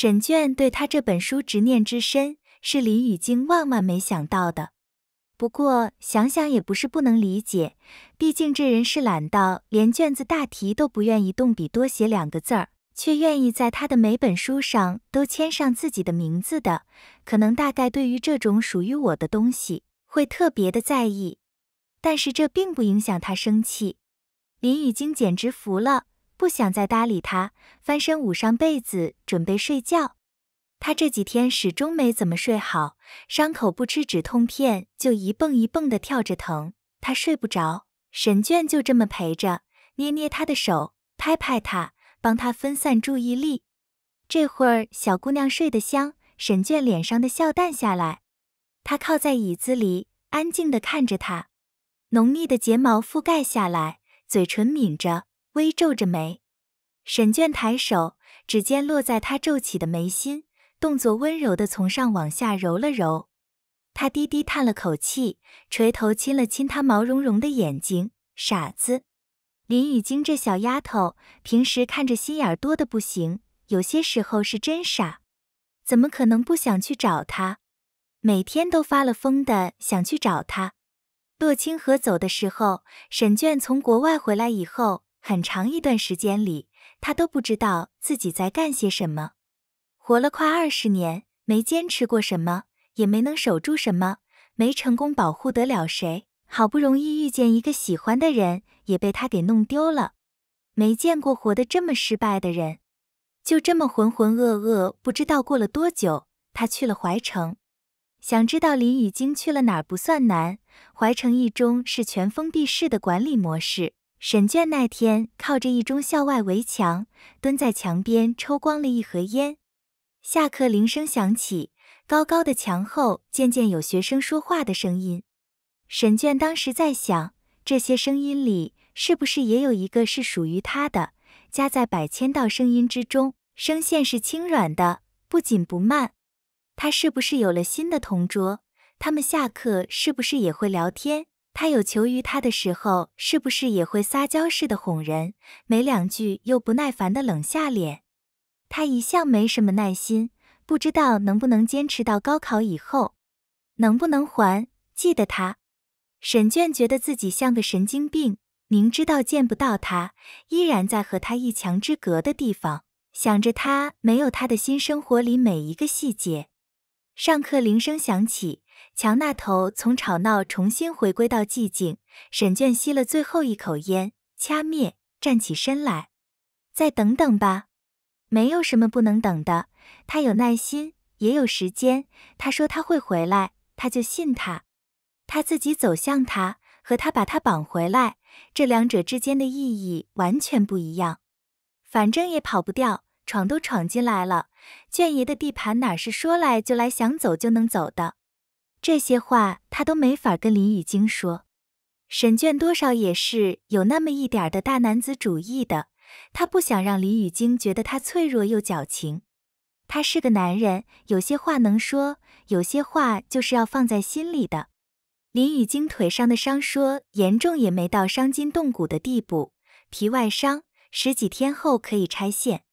沈倦对他这本书执念之深，是林雨惊万万没想到的。不过想想也不是不能理解，毕竟这人是懒到连卷子大题都不愿意动笔多写两个字儿，却愿意在他的每本书上都签上自己的名字的。可能大概对于这种属于我的东西会特别的在意，但是这并不影响他生气。林雨惊简直服了。不想再搭理他，翻身捂上被子准备睡觉。他这几天始终没怎么睡好，伤口不吃止痛片就一蹦一蹦的跳着疼，他睡不着。沈倦就这么陪着，捏捏他的手，拍拍他，帮他分散注意力。这会儿小姑娘睡得香，沈倦脸上的笑淡下来，他靠在椅子里，安静地看着她，浓密的睫毛覆盖下来，嘴唇抿着。微皱着眉，沈倦抬手，指尖落在他皱起的眉心，动作温柔的从上往下揉了揉。他低低叹了口气，垂头亲了亲他毛茸茸的眼睛。傻子，林雨晶这小丫头，平时看着心眼多的不行，有些时候是真傻，怎么可能不想去找他？每天都发了疯的想去找他。洛清河走的时候，沈倦从国外回来以后。很长一段时间里，他都不知道自己在干些什么。活了快二十年，没坚持过什么，也没能守住什么，没成功保护得了谁。好不容易遇见一个喜欢的人，也被他给弄丢了。没见过活得这么失败的人，就这么浑浑噩噩。不知道过了多久，他去了怀城。想知道林雨晶去了哪儿不算难，怀城一中是全封闭式的管理模式。审卷那天，靠着一中校外围墙，蹲在墙边抽光了一盒烟。下课铃声响起，高高的墙后渐渐有学生说话的声音。审卷当时在想，这些声音里是不是也有一个是属于他的，夹在百千道声音之中。声线是轻软的，不紧不慢。他是不是有了新的同桌？他们下课是不是也会聊天？他有求于他的时候，是不是也会撒娇似的哄人？没两句又不耐烦的冷下脸。他一向没什么耐心，不知道能不能坚持到高考以后，能不能还记得他。沈倦觉得自己像个神经病，明知道见不到他，依然在和他一墙之隔的地方想着他，没有他的新生活里每一个细节。上课铃声响起。墙那头从吵闹重新回归到寂静。沈倦吸了最后一口烟，掐灭，站起身来。再等等吧，没有什么不能等的。他有耐心，也有时间。他说他会回来，他就信他。他自己走向他，和他把他绑回来，这两者之间的意义完全不一样。反正也跑不掉，闯都闯进来了。倦爷的地盘哪是说来就来，想走就能走的。这些话他都没法跟林雨晶说。沈倦多少也是有那么一点的大男子主义的，他不想让林雨晶觉得他脆弱又矫情。他是个男人，有些话能说，有些话就是要放在心里的。林雨晶腿上的伤说严重也没到伤筋动骨的地步，皮外伤，十几天后可以拆线，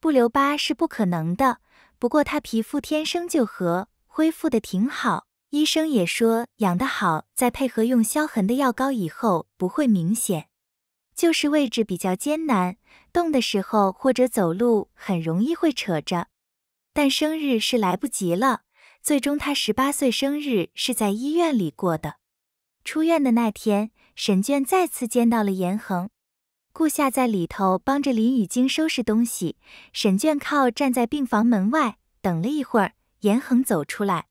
不留疤是不可能的。不过他皮肤天生就和，恢复的挺好。医生也说养得好，再配合用消痕的药膏以后不会明显，就是位置比较艰难，动的时候或者走路很容易会扯着。但生日是来不及了，最终他十八岁生日是在医院里过的。出院的那天，沈倦再次见到了严恒，顾夏在里头帮着林雨晶收拾东西，沈倦靠站在病房门外等了一会儿，严恒走出来。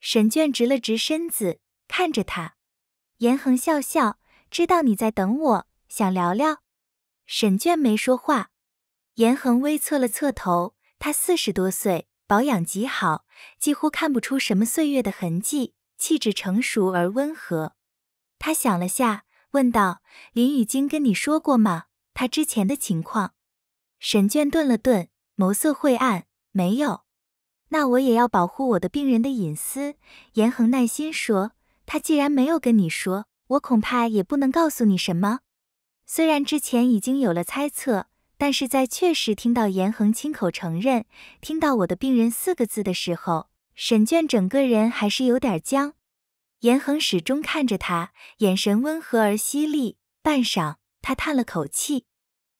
沈倦直了直身子，看着他。严恒笑笑，知道你在等我，想聊聊。沈倦没说话。严恒微侧了侧头，他四十多岁，保养极好，几乎看不出什么岁月的痕迹，气质成熟而温和。他想了下，问道：“林雨晶跟你说过吗？他之前的情况？”沈倦顿了顿，眸色晦暗，没有。那我也要保护我的病人的隐私。严恒耐心说：“他既然没有跟你说，我恐怕也不能告诉你什么。虽然之前已经有了猜测，但是在确实听到严恒亲口承认‘听到我的病人’四个字的时候，沈倦整个人还是有点僵。严恒始终看着他，眼神温和而犀利。半晌，他叹了口气：‘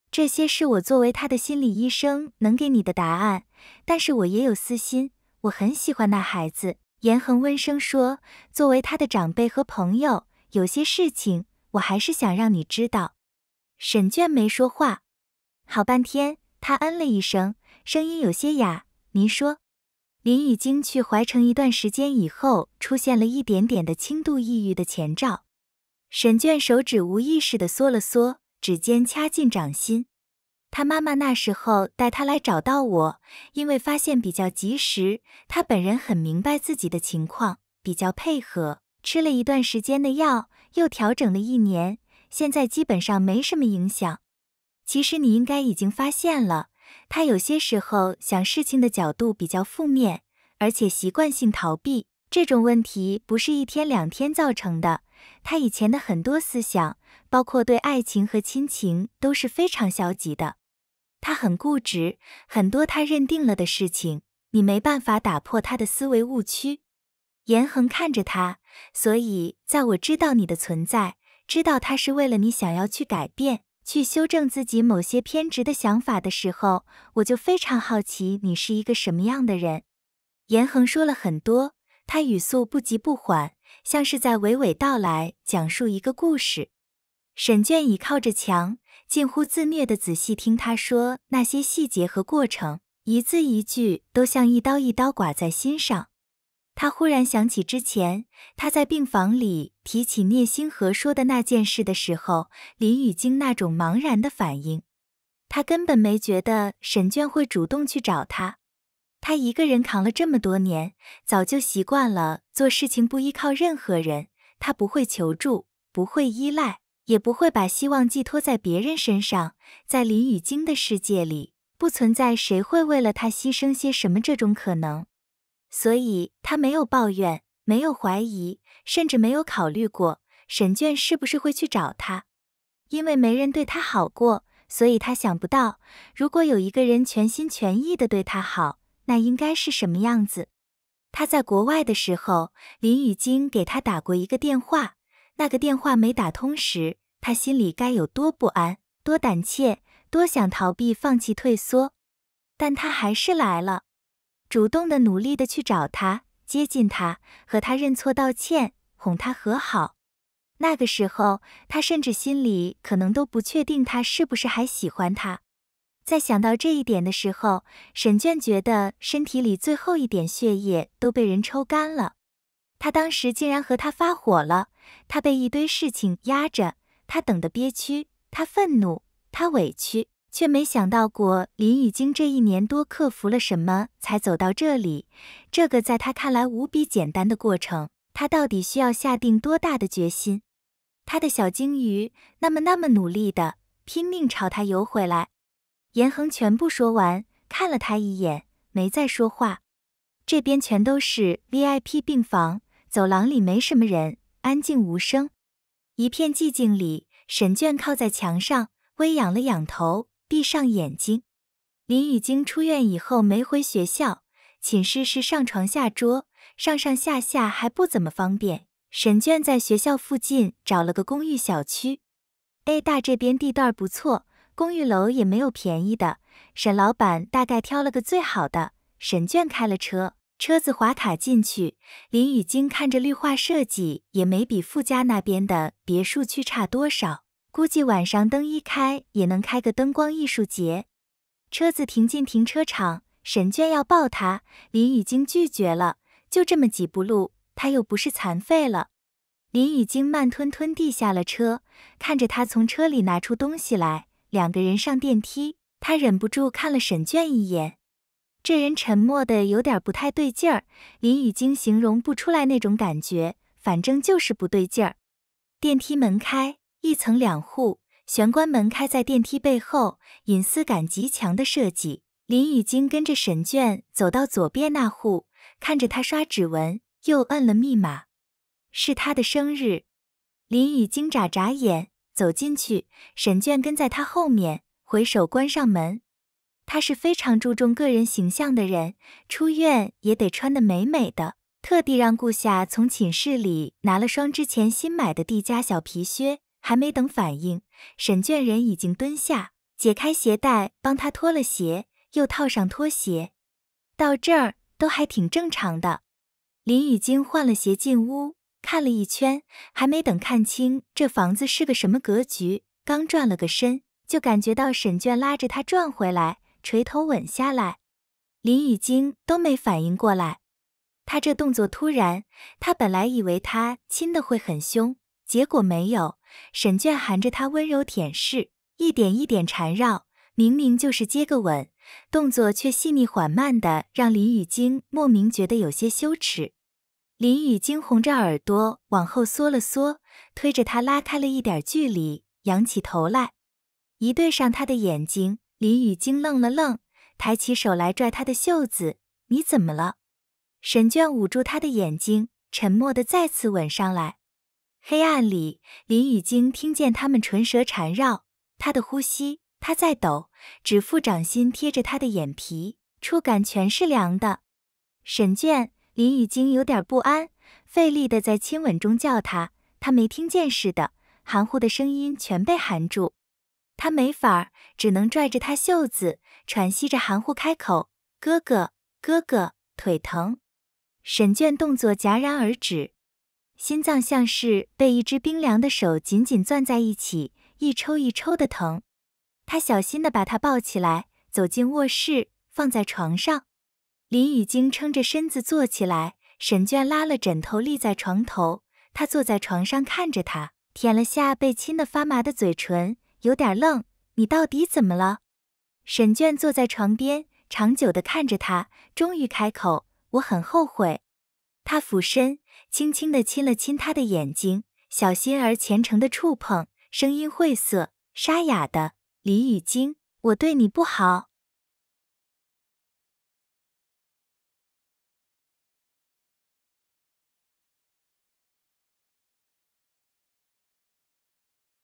这些是我作为他的心理医生能给你的答案。’但是我也有私心，我很喜欢那孩子。严恒温声说：“作为他的长辈和朋友，有些事情我还是想让你知道。”沈倦没说话，好半天，他嗯了一声，声音有些哑。“您说，林雨惊去怀城一段时间以后，出现了一点点的轻度抑郁的前兆。”沈倦手指无意识地缩了缩，指尖掐进掌心。他妈妈那时候带他来找到我，因为发现比较及时，他本人很明白自己的情况，比较配合，吃了一段时间的药，又调整了一年，现在基本上没什么影响。其实你应该已经发现了，他有些时候想事情的角度比较负面，而且习惯性逃避。这种问题不是一天两天造成的，他以前的很多思想，包括对爱情和亲情都是非常消极的。他很固执，很多他认定了的事情，你没办法打破他的思维误区。严恒看着他，所以在我知道你的存在，知道他是为了你想要去改变，去修正自己某些偏执的想法的时候，我就非常好奇你是一个什么样的人。严恒说了很多，他语速不急不缓，像是在娓娓道来，讲述一个故事。沈倦倚靠着墙。近乎自虐地仔细听他说那些细节和过程，一字一句都像一刀一刀刮在心上。他忽然想起之前他在病房里提起聂星河说的那件事的时候，林雨京那种茫然的反应。他根本没觉得沈倦会主动去找他。他一个人扛了这么多年，早就习惯了做事情不依靠任何人。他不会求助，不会依赖。也不会把希望寄托在别人身上，在林雨晶的世界里，不存在谁会为了他牺牲些什么这种可能，所以他没有抱怨，没有怀疑，甚至没有考虑过沈倦是不是会去找他，因为没人对他好过，所以他想不到，如果有一个人全心全意的对他好，那应该是什么样子。他在国外的时候，林雨晶给他打过一个电话，那个电话没打通时。他心里该有多不安、多胆怯、多想逃避、放弃、退缩，但他还是来了，主动的、努力的去找他、接近他、和他认错、道歉、哄他和好。那个时候，他甚至心里可能都不确定他是不是还喜欢他。在想到这一点的时候，沈倦觉得身体里最后一点血液都被人抽干了。他当时竟然和他发火了，他被一堆事情压着。他等得憋屈，他愤怒，他委屈，却没想到过林已经这一年多克服了什么才走到这里。这个在他看来无比简单的过程，他到底需要下定多大的决心？他的小鲸鱼那么那么努力的拼命朝他游回来。严恒全部说完，看了他一眼，没再说话。这边全都是 VIP 病房，走廊里没什么人，安静无声。一片寂静里，沈倦靠在墙上，微仰了仰头，闭上眼睛。林雨晶出院以后没回学校，寝室是上床下桌，上上下下还不怎么方便。沈倦在学校附近找了个公寓小区，A 大这边地段不错，公寓楼也没有便宜的。沈老板大概挑了个最好的。沈倦开了车。车子滑卡进去，林雨晶看着绿化设计也没比富家那边的别墅区差多少，估计晚上灯一开也能开个灯光艺术节。车子停进停车场，沈倦要抱他，林雨晶拒绝了。就这么几步路，他又不是残废了。林雨晶慢吞吞地下了车，看着他从车里拿出东西来，两个人上电梯，他忍不住看了沈倦一眼。这人沉默的有点不太对劲儿，林雨晶形容不出来那种感觉，反正就是不对劲儿。电梯门开，一层两户，玄关门开在电梯背后，隐私感极强的设计。林雨晶跟着沈倦走到左边那户，看着他刷指纹，又摁了密码，是他的生日。林雨晶眨眨眼，走进去，沈倦跟在他后面，回手关上门。他是非常注重个人形象的人，出院也得穿得美美的。特地让顾夏从寝室里拿了双之前新买的蒂迦小皮靴。还没等反应，沈倦人已经蹲下，解开鞋带，帮他脱了鞋，又套上拖鞋。到这儿都还挺正常的。林雨晶换了鞋进屋，看了一圈，还没等看清这房子是个什么格局，刚转了个身，就感觉到沈倦拉着他转回来。垂头吻下来，林雨晶都没反应过来。他这动作突然，他本来以为他亲的会很凶，结果没有。沈倦含着他温柔舔舐，一点一点缠绕，明明就是接个吻，动作却细腻缓慢的，让林雨晶莫名觉得有些羞耻。林雨晶红着耳朵往后缩了缩，推着他拉开了一点距离，仰起头来，一对上他的眼睛。林雨晶愣了愣，抬起手来拽他的袖子：“你怎么了？”沈倦捂住他的眼睛，沉默地再次吻上来。黑暗里，林雨晶听见他们唇舌缠绕，他的呼吸，他在抖，指腹掌心贴着他的眼皮，触感全是凉的。沈倦，林雨晶有点不安，费力地在亲吻中叫他，他没听见似的，含糊的声音全被含住。他没法，只能拽着他袖子，喘息着含糊开口：“哥哥，哥哥，腿疼。”沈倦动作戛然而止，心脏像是被一只冰凉的手紧紧攥在一起，一抽一抽的疼。他小心的把他抱起来，走进卧室，放在床上。林雨晶撑着身子坐起来，沈倦拉了枕头立在床头，他坐在床上看着他，舔了下被亲得发麻的嘴唇。有点愣，你到底怎么了？沈倦坐在床边，长久的看着他，终于开口：“我很后悔。”他俯身，轻轻的亲了亲他的眼睛，小心而虔诚的触碰，声音晦涩沙哑的李雨晶，我对你不好。”